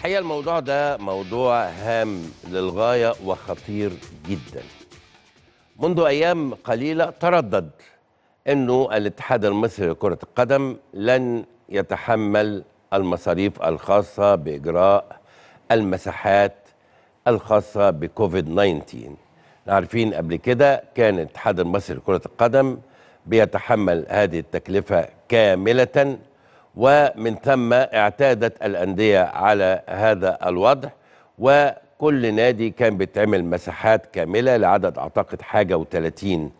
الحقيقه الموضوع ده موضوع هام للغايه وخطير جدا منذ ايام قليله تردد انه الاتحاد المصري لكره القدم لن يتحمل المصاريف الخاصه باجراء المساحات الخاصه بكوفيد 19 عارفين قبل كده كان الاتحاد المصري لكره القدم بيتحمل هذه التكلفه كامله ومن ثم اعتادت الأندية على هذا الوضع وكل نادي كان بتعمل مساحات كاملة لعدد أعتقد حاجة وثلاثين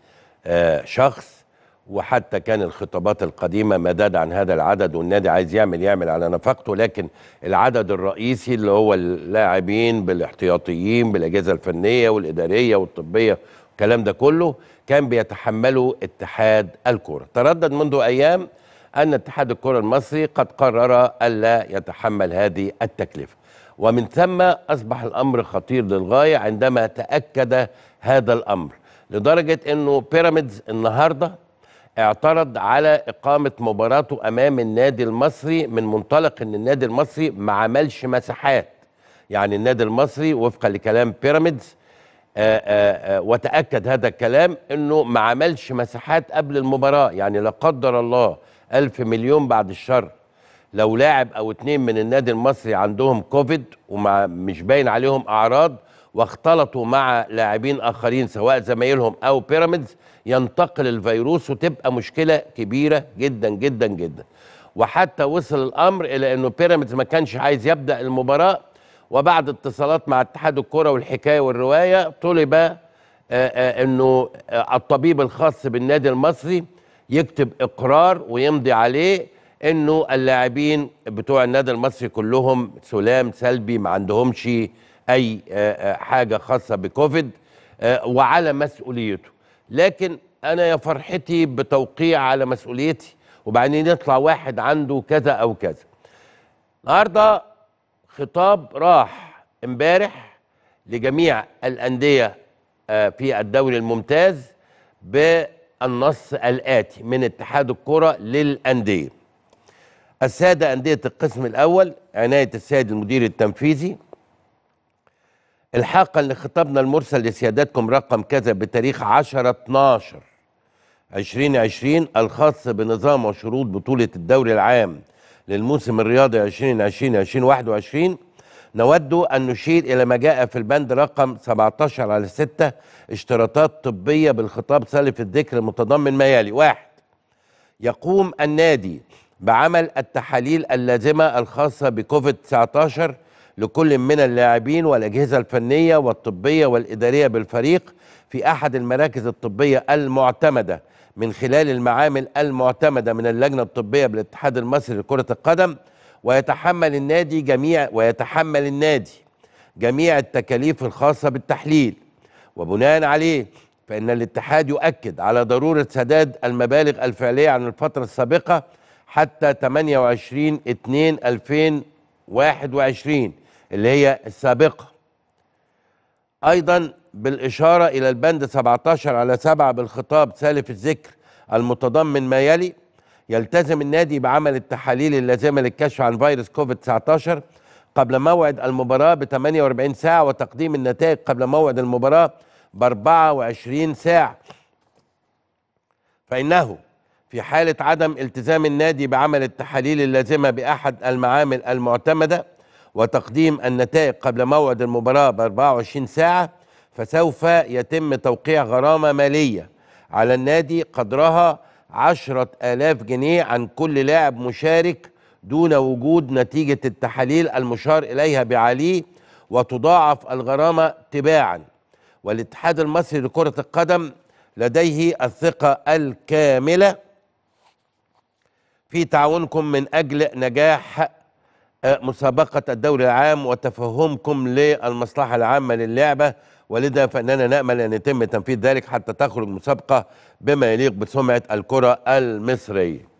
آه، شخص وحتى كان الخطابات القديمة مداد عن هذا العدد والنادي عايز يعمل يعمل على نفقته لكن العدد الرئيسي اللي هو اللاعبين بالاحتياطيين بالأجهزة الفنية والإدارية والطبية الكلام ده كله كان بيتحمله اتحاد الكرة تردد منذ أيام أن اتحاد الكرة المصري قد قرر ألا يتحمل هذه التكلفة ومن ثم أصبح الأمر خطير للغاية عندما تأكد هذا الأمر لدرجة أنه بيراميدز النهاردة اعترض على إقامة مباراته أمام النادي المصري من منطلق أن النادي المصري ما عملش مساحات يعني النادي المصري وفقا لكلام بيراميدز آآ آآ وتأكد هذا الكلام أنه ما عملش مساحات قبل المباراة يعني لا قدر الله ألف مليون بعد الشر لو لاعب أو اتنين من النادي المصري عندهم كوفيد ومش باين عليهم أعراض واختلطوا مع لاعبين آخرين سواء زمايلهم أو بيراميدز ينتقل الفيروس وتبقى مشكلة كبيرة جدا جدا جدا وحتى وصل الأمر إلى أنه بيراميدز ما كانش عايز يبدأ المباراة وبعد اتصالات مع اتحاد الكرة والحكاية والرواية طلب آه، آه، أنه آه، الطبيب الخاص بالنادي المصري يكتب اقرار ويمضي عليه انه اللاعبين بتوع النادي المصري كلهم سلام سلبي ما عندهمش اي آه، آه، حاجه خاصه بكوفيد آه، وعلى مسؤوليته لكن انا يا فرحتي بتوقيع على مسؤوليتي وبعدين يطلع واحد عنده كذا او كذا النهارده خطاب راح امبارح لجميع الانديه في الدوري الممتاز ب النص الآتي من اتحاد الكرة للأندية السادة أندية القسم الأول عناية السيد المدير التنفيذي الحاقا لخطابنا المرسل لسيادتكم رقم كذا بتاريخ 10 12 2020 الخاص بنظام وشروط بطولة الدوري العام للموسم الرياضي 2020 2021 نود أن نشير إلى ما جاء في البند رقم 17 على 6 اشتراطات طبية بالخطاب سلف الذكر المتضمن ما يلي واحد يقوم النادي بعمل التحاليل اللازمة الخاصة بكوفيد 19 لكل من اللاعبين والأجهزة الفنية والطبية والإدارية بالفريق في أحد المراكز الطبية المعتمدة من خلال المعامل المعتمدة من اللجنة الطبية بالاتحاد المصري لكرة القدم ويتحمل النادي جميع ويتحمل النادي جميع التكاليف الخاصة بالتحليل وبناء عليه فإن الاتحاد يؤكد على ضرورة سداد المبالغ الفعلية عن الفترة السابقة حتى 28 2 2021 اللي هي السابقة أيضا بالإشارة إلى البند 17 على 7 بالخطاب سالف الذكر المتضمن ما يلي يلتزم النادي بعمل التحاليل اللازمه للكشف عن فيروس كوفيد 19 قبل موعد المباراه ب 48 ساعه وتقديم النتائج قبل موعد المباراه ب 24 ساعه فانه في حاله عدم التزام النادي بعمل التحاليل اللازمه باحد المعامل المعتمده وتقديم النتائج قبل موعد المباراه ب 24 ساعه فسوف يتم توقيع غرامه ماليه على النادي قدرها عشرة آلاف جنيه عن كل لاعب مشارك دون وجود نتيجة التحاليل المشار إليها بعليه وتضاعف الغرامة تباعا والاتحاد المصري لكرة القدم لديه الثقة الكاملة في تعاونكم من أجل نجاح آه، مسابقة الدوري العام وتفهمكم للمصلحة العامة للعبة ولذا فإننا نأمل أن يتم تنفيذ ذلك حتى تخرج مسابقة بما يليق بسمعة الكرة المصرية